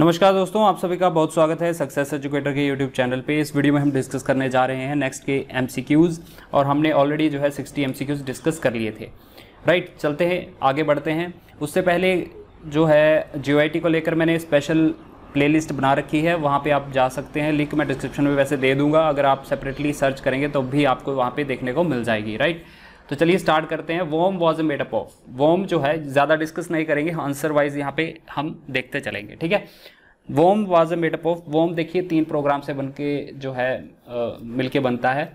नमस्कार दोस्तों आप सभी का बहुत स्वागत है सक्सेस एजुकेटर के यूट्यूब चैनल पे इस वीडियो में हम डिस्कस करने जा रहे हैं नेक्स्ट के एम और हमने ऑलरेडी जो है 60 एम डिस्कस कर लिए थे राइट right, चलते हैं आगे बढ़ते हैं उससे पहले जो है जी को लेकर मैंने स्पेशल प्लेलिस्ट बना रखी है वहाँ पे आप जा सकते हैं लिंक मैं डिस्क्रिप्शन में वैसे दे दूंगा अगर आप सेपरेटली सर्च करेंगे तो भी आपको वहाँ पे देखने को मिल जाएगी राइट right? तो चलिए स्टार्ट करते हैं worm was a made up of worm जो है ज़्यादा डिस्कस नहीं करेंगे आंसर वाइज यहाँ पे हम देखते चलेंगे ठीक है worm was a made up of worm देखिए तीन प्रोग्राम से बन के जो है मिलके बनता है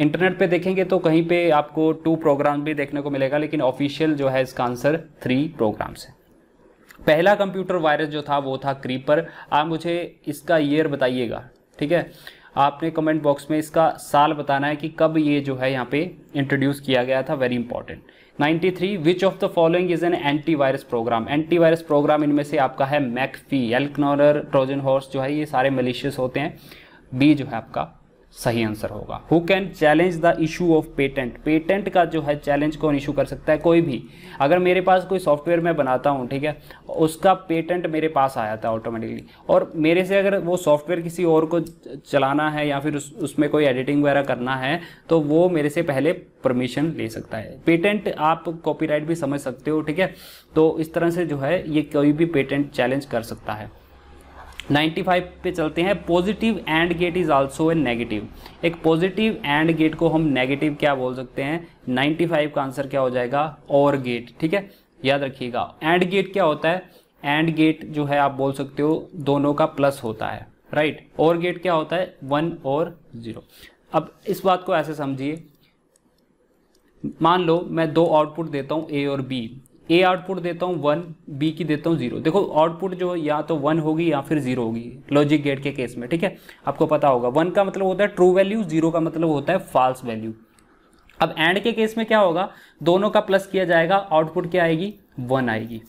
इंटरनेट पे देखेंगे तो कहीं पे आपको टू प्रोग्राम भी देखने को मिलेगा लेकिन ऑफिशियल जो है इसका आंसर थ्री प्रोग्राम्स है पहला कंप्यूटर वायरस जो था वो था क्रीपर आप मुझे इसका ईयर बताइएगा ठीक है आपने कमेंट बॉक्स में इसका साल बताना है कि कब ये जो है यहाँ पे इंट्रोड्यूस किया गया था very important 93 three which of the following is an antivirus program antivirus program इनमें से आपका है मैकफी एल्कनोर ट्रोजन हॉर्स जो है ये सारे मलिशियस होते हैं बी जो है आपका सही आंसर होगा who can challenge the issue of patent patent का जो है चैलेंज कौन इशू कर सकता है कोई भी अगर मेरे पास कोई सॉफ्टवेयर मैं बनाता हूँ ठीक है उसका पेटेंट मेरे पास आया था ऑटोमेटिकली और मेरे से अगर वो सॉफ्टवेयर किसी और को चलाना है या फिर उस उसमें कोई एडिटिंग वगैरह करना है तो वो मेरे से पहले परमिशन ले सकता है पेटेंट आप कॉपीराइट भी समझ सकते हो ठीक है तो इस तरह से जो है ये कोई भी पेटेंट चैलेंज कर सकता है 95 पे चलते हैं positive and gate is also a negative एक पॉजिटिव एंड गेट को हम नेगेटिव क्या बोल सकते हैं 95 का आंसर क्या हो जाएगा और गेट ठीक है याद रखिएगा एंड गेट क्या होता है एंड गेट जो है आप बोल सकते हो दोनों का प्लस होता है राइट और गेट क्या होता है वन और ज़ीरो अब इस बात को ऐसे समझिए मान लो मैं दो आउटपुट देता हूं ए और बी ए आउटपुट देता हूँ वन बी की देता हूँ जीरो देखो आउटपुट जो या तो वन होगी या फिर जीरो होगी लॉजिक गेट के केस में ठीक है आपको पता होगा वन का मतलब होता है ट्रू वैल्यू जीरो का मतलब होता है फॉल्स वैल्यू अब एंड के केस में क्या होगा दोनों का प्लस किया जाएगा आउटपुट क्या आएगी वन आएगी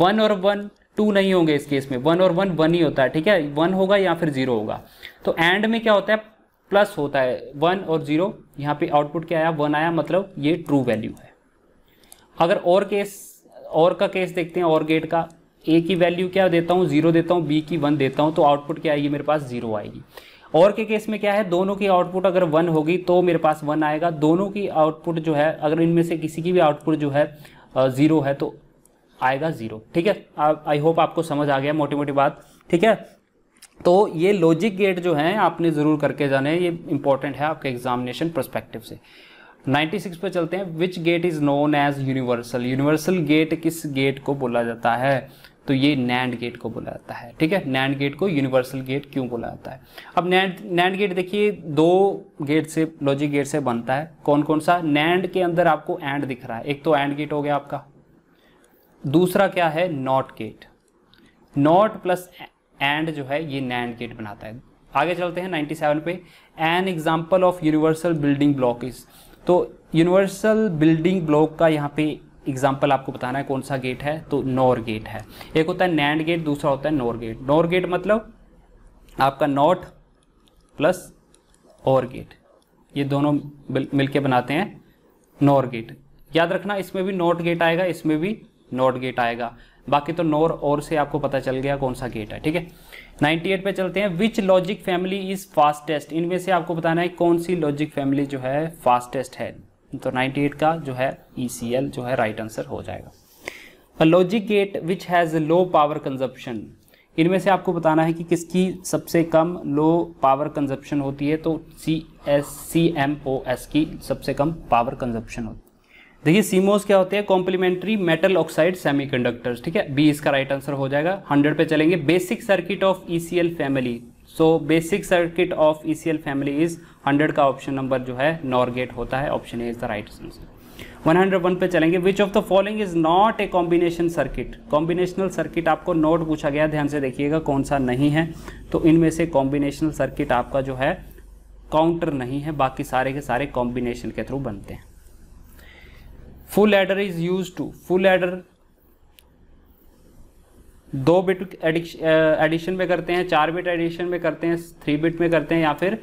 वन और वन टू नहीं होंगे इस केस में वन और वन वन ही होता है ठीक है वन होगा या फिर जीरो होगा तो एंड में क्या होता है प्लस होता है वन और जीरो यहाँ पे आउटपुट क्या आया वन आया मतलब ये ट्रू वैल्यू है अगर और केस और का केस देखते हैं और गेट का ए की वैल्यू क्या देता हूँ जीरो देता हूँ बी की वन देता हूँ तो आउटपुट क्या आएगी मेरे पास जीरो आएगी और के केस में क्या है दोनों की आउटपुट अगर वन होगी तो मेरे पास वन आएगा दोनों की आउटपुट जो है अगर इनमें से किसी की भी आउटपुट जो है ज़ीरो है तो आएगा ज़ीरो ठीक है आई होप आपको समझ आ गया मोटी मोटी बात ठीक है तो ये लॉजिक गेट जो है आपने ज़रूर करके जाने ये इंपॉर्टेंट है आपके एग्जामिनेशन परस्पेक्टिव से 96 पे चलते हैं which gate is known as universal universal gate किस गेट को बोला जाता है तो ये नैंड गेट को बोला जाता है ठीक है नैंड गेट को यूनिवर्सल गेट क्यों बोला जाता है अब नैंड नैंड गेट देखिए दो गेट से लॉजिक गेट से बनता है कौन कौन सा नैंड के अंदर आपको एंड दिख रहा है एक तो एंड गेट हो गया आपका दूसरा क्या है not gate not plus and जो है ये नैंड गेट बनाता है आगे चलते हैं 97 पे an example of universal building block is तो यूनिवर्सल बिल्डिंग ब्लॉक का यहाँ पे एग्जाम्पल आपको बताना है कौन सा गेट है तो नॉर गेट है एक होता है नैंड गेट दूसरा होता है नॉर गेट नॉर गेट मतलब आपका नॉट प्लस और गेट ये दोनों मिलके बनाते हैं नॉर गेट याद रखना इसमें भी नॉट गेट आएगा इसमें भी नॉट गेट आएगा बाकी तो नोर और से आपको पता चल गया कौन सा गेट है ठीक है 98 पे चलते हैं which logic family is fastest इनमें से आपको बताना है कौन सी लॉजिक फैमिली जो है फास्टेस्ट है तो 98 का जो है ई e जो है राइट आंसर हो जाएगा logic gate which has low power consumption इनमें से आपको बताना है कि किसकी सबसे कम लो पावर कंजप्शन होती है तो C S C M O S की सबसे कम पावर कंजप्शन होती है देखिए सीमोस क्या होते हैं कॉम्प्लीमेंट्री मेटल ऑक्साइड सेमीकंडक्टर्स ठीक है बी इसका राइट आंसर हो जाएगा हंड्रेड पे चलेंगे basic circuit of ECL family so basic circuit of ECL family is hundred का ऑप्शन नंबर जो है नॉर्गेट होता है option A is the right answer 101 पे चलेंगे which of the following is not a combination circuit combinational circuit आपको not पूछा गया ध्यान से देखिएगा कौन सा नहीं है तो इनमें से कॉम्बिनेशनल सर्किट आपका जो है काउंटर नहीं है बाकी सारे के सारे कॉम्बिनेशन के थ्रू बनते हैं full adder is use to full adder दो बिट एडिशन में करते हैं चार बिट एडिशन में करते हैं थ्री बिट में करते हैं या फिर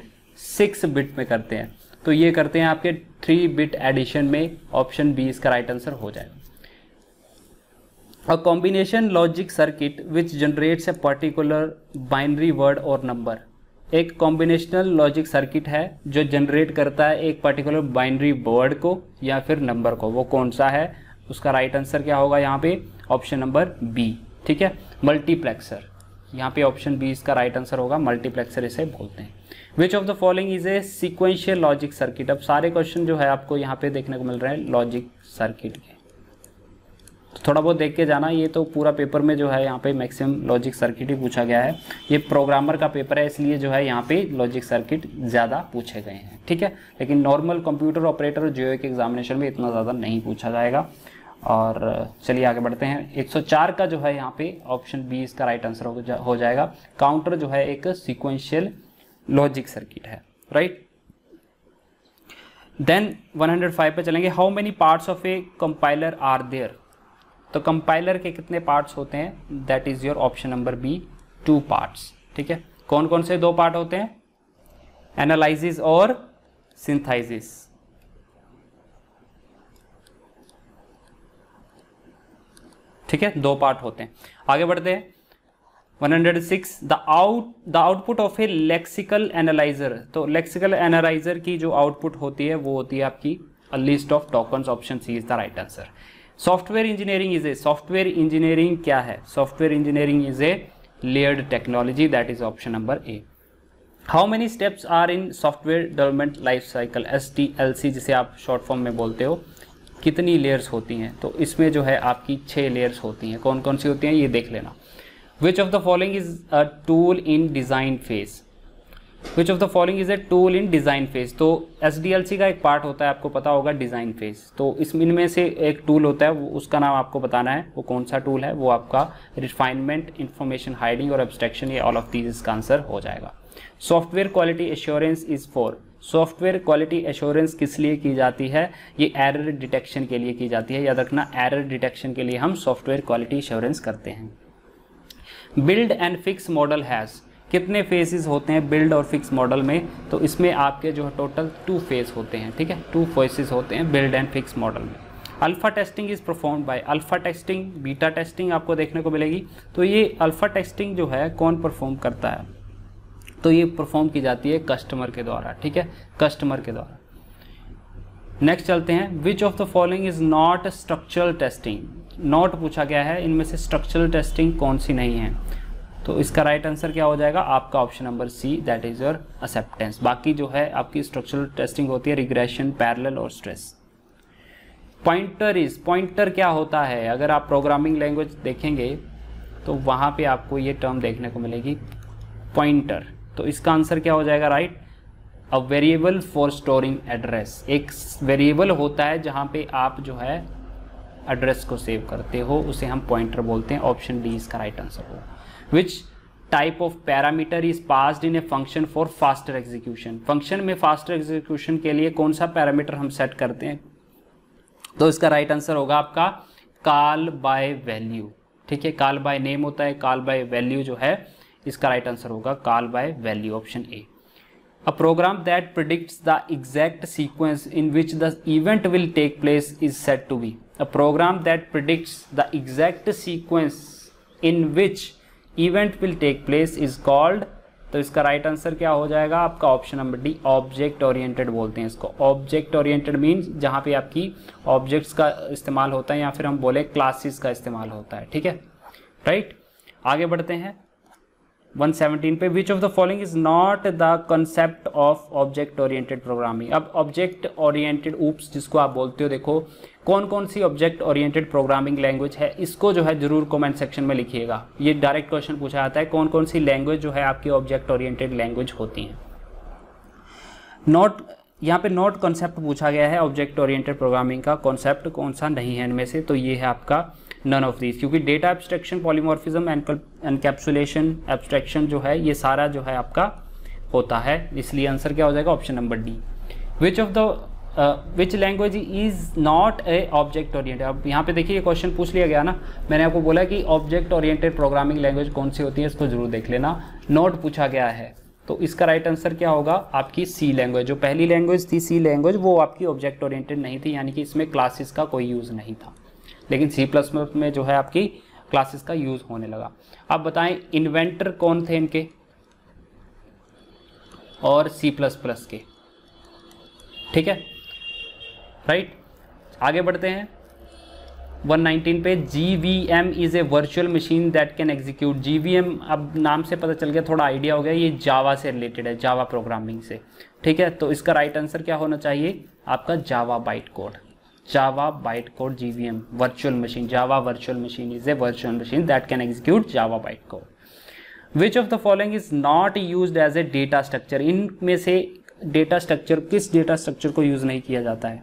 सिक्स बिट में करते हैं तो ये करते हैं आपके थ्री बिट एडिशन में ऑप्शन बी इसका राइट आंसर हो जाएगा a combination logic circuit which generates a particular binary word और नंबर एक कॉम्बिनेशनल लॉजिक सर्किट है जो जनरेट करता है एक पर्टिकुलर बाइनरी वर्ड को या फिर नंबर को वो कौन सा है उसका राइट right आंसर क्या होगा यहाँ पे ऑप्शन नंबर बी ठीक है मल्टीप्लेक्सर यहाँ पे ऑप्शन बी इसका राइट right आंसर होगा मल्टीप्लेक्सर इसे बोलते हैं which of the following is a sequential logic circuit अब सारे क्वेश्चन जो है आपको यहाँ पे देखने को मिल रहे हैं लॉजिक सर्किट के तो थोड़ा बहुत देख के जाना ये तो पूरा पेपर में जो है यहाँ पे मैक्सिमम लॉजिक सर्किट ही पूछा गया है ये प्रोग्रामर का पेपर है इसलिए जो है यहाँ पे लॉजिक सर्किट ज़्यादा पूछे गए हैं ठीक है लेकिन नॉर्मल कंप्यूटर ऑपरेटर और जियो के एग्जामिनेशन में इतना ज़्यादा नहीं पूछा जाएगा और चलिए आगे बढ़ते हैं 104 का जो है यहाँ पे ऑप्शन बी इसका राइट आंसर हो, जा, हो जाएगा काउंटर जो है एक सिक्वेंशियल लॉजिक सर्किट है राइट देन 105 पे चलेंगे how many parts of a compiler are there तो कंपाइलर के कितने पार्ट्स होते हैं that is your option number B two parts ठीक है कौन कौन से दो पार्ट होते हैं एनालाइजिस और सिंथाइजिस ठीक है दो पार्ट होते हैं आगे बढ़ते हैं 106 the out the output of a lexical analyser तो लेक्सिकल एनालाइजर की जो आउटपुट होती है वो होती है आपकी a list of token option C is the right answer software engineering is a software engineering क्या है software engineering is a layered technology that is option number A how many steps are in software development life cycle S T L C जिसे आप short form में बोलते हो कितनी layers होती हैं तो इसमें जो है आपकी छः लेयर्स होती हैं कौन कौन सी होती हैं ये देख लेना which of the following is a tool in design phase which of the following is a tool in design phase तो एस का एक पार्ट होता है आपको पता होगा डिज़ाइन फेज तो इस इनमें से एक टूल होता है वो उसका नाम आपको बताना है वो कौन सा टूल है वो आपका रिफाइनमेंट इन्फॉर्मेशन हाइडिंग और एब्स्ट्रैक्शन ये ऑल ऑफ दीज इसका आंसर हो जाएगा software quality assurance is for software quality assurance किस लिए की जाती है ये एरर डिटेक्शन के लिए की जाती है याद रखना एरर डिटेक्शन के लिए हम सॉफ्टवेयर क्वालिटी एश्योरेंस करते हैं build and fix model has कितने फेसेस होते हैं बिल्ड और फिक्स मॉडल में तो इसमें आपके जो है टोटल टू फेस होते हैं ठीक है टू फेसेस होते हैं बिल्ड एंड फिक्स मॉडल में alpha testing is perform by alpha testing beta testing आपको देखने को मिलेगी तो ये अल्फ़ा टेस्टिंग जो है कौन परफॉर्म करता है तो ये परफॉर्म की जाती है कस्टमर के द्वारा ठीक है कस्टमर के द्वारा नेक्स्ट चलते हैं which of the following is not structural testing not पूछा गया है इनमें से स्ट्रक्चरल टेस्टिंग कौन सी नहीं है तो इसका राइट right आंसर क्या हो जाएगा आपका option number C that is your acceptance बाकी जो है आपकी स्ट्रक्चरल टेस्टिंग होती है रिग्रेशन पैरल और स्ट्रेस पॉइंटर इज पॉइंटर क्या होता है अगर आप प्रोग्रामिंग लैंग्वेज देखेंगे तो वहां पे आपको ये टर्म देखने को मिलेगी पॉइंटर तो इसका आंसर क्या हो जाएगा right a variable for storing address एक वेरिएबल होता है जहां पे आप जो है एड्रेस को सेव करते हो उसे हम पॉइंटर बोलते हैं ऑप्शन डी इसका राइट आंसर होगा which type of parameter is passed in a function for faster execution function में फास्टर एग्जीक्यूशन के लिए कौन सा पैरामीटर हम सेट करते हैं तो इसका राइट right आंसर होगा आपका कॉल बाय वैल्यू ठीक है कॉल बाय नेम होता है कॉल बाय वैल्यू जो है इसका राइट right आंसर होगा call by value option A a program that predicts the exact sequence in which the event will take place is set to be a program that predicts the exact sequence in which event will take place is called तो इसका right right answer क्या हो जाएगा आपका option number D object oriented बोलते हैं इसको object oriented means जहाँ पे आपकी ऑब्जेक्ट्स का इस्तेमाल होता है या फिर हम बोले क्लासेस का इस्तेमाल होता है ठीक है राइट आगे बढ़ते हैं 117 पे which of the following is not the concept of object oriented programming अब ऑब्जेक्ट ओरिएंटेड ऊप्स जिसको आप बोलते हो देखो कौन कौन सी ऑब्जेक्ट ओरिएंटेड प्रोग्रामिंग लैंग्वेज है इसको जो है जरूर कमेंट सेक्शन में लिखिएगा ये डायरेक्ट क्वेश्चन पूछा जाता है कौन कौन सी लैंग्वेज जो है आपकी ऑब्जेक्ट ओरिएंटेड लैंग्वेज होती है नॉट यहाँ पे नॉट कॉन्सेप्ट पूछा गया है ऑब्जेक्ट ओरिएंटेड प्रोग्रामिंग का कॉन्सेप्ट कौन सा नहीं है इनमें से तो ये है आपका नन ऑफ दीज क्योंकि data abstraction polymorphism encapsulation abstraction जो है ये सारा जो है आपका होता है इसलिए आंसर क्या हो जाएगा option number D which of the which language is not a object oriented अब यहाँ पे देखिए क्वेश्चन पूछ लिया गया ना मैंने आपको बोला कि ऑब्जेक्ट ओरिएंटेड प्रोग्रामिंग लैंग्वेज कौन सी होती है इसको जरूर देख लेना नोट पूछा गया है तो इसका राइट right आंसर क्या होगा आपकी सी लैंग्वेज जो पहली लैंग्वेज थी सी लैंग्वेज वो आपकी ऑब्जेक्ट ओरिएंटेड नहीं थी यानी कि इसमें क्लासेस का कोई यूज़ नहीं था लेकिन सी प्लस में जो है आपकी क्लासेस का यूज़ होने लगा अब बताएं इन्वेंटर कौन थे इनके और सी प्लस प्लस के ठीक है राइट आगे बढ़ते हैं 119 पे J V M is a virtual machine that can execute J V M अब नाम से पता चल गया थोड़ा आइडिया हो गया ये जावा से रिलेटेड है जावा प्रोग्रामिंग से ठीक है तो इसका राइट right आंसर क्या होना चाहिए आपका Java byte code Java byte code JVM virtual machine Java virtual machine is a virtual machine that can execute Java byte code which of the following is not use as a data structure इनमें से data structure किस data structure को use नहीं किया जाता है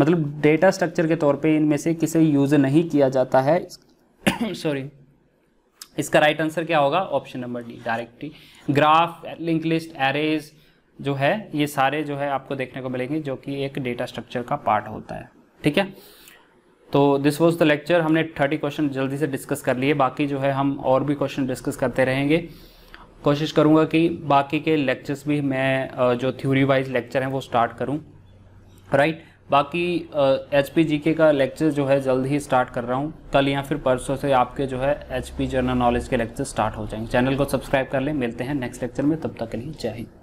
मतलब data structure के तौर पे इनमें से किसे यूज नहीं किया जाता है सॉरी इसका राइट आंसर क्या होगा option number D directly graph link list arrays जो है ये सारे जो है आपको देखने को मिलेंगे जो कि एक डेटा स्ट्रक्चर का पार्ट होता है ठीक है तो दिस वॉज द लेक्चर हमने थर्टी क्वेश्चन जल्दी से डिस्कस कर लिए बाकी जो है हम और भी क्वेश्चन डिस्कस करते रहेंगे कोशिश करूँगा कि बाकी के लेक्चर्स भी मैं जो थ्योरी वाइज लेक्चर हैं वो स्टार्ट करूँ राइट बाकी एच पी जी के का लेक्चर जो है जल्द ही स्टार्ट कर रहा हूँ कल या फिर परसों से आपके जो है एच पी जनरल नॉलेज के लेक्चर स्टार्ट हो जाएंगे चैनल को सब्सक्राइब कर लें मिलते हैं नेक्स्ट लेक्चर में तब तक के लिए जय हिंद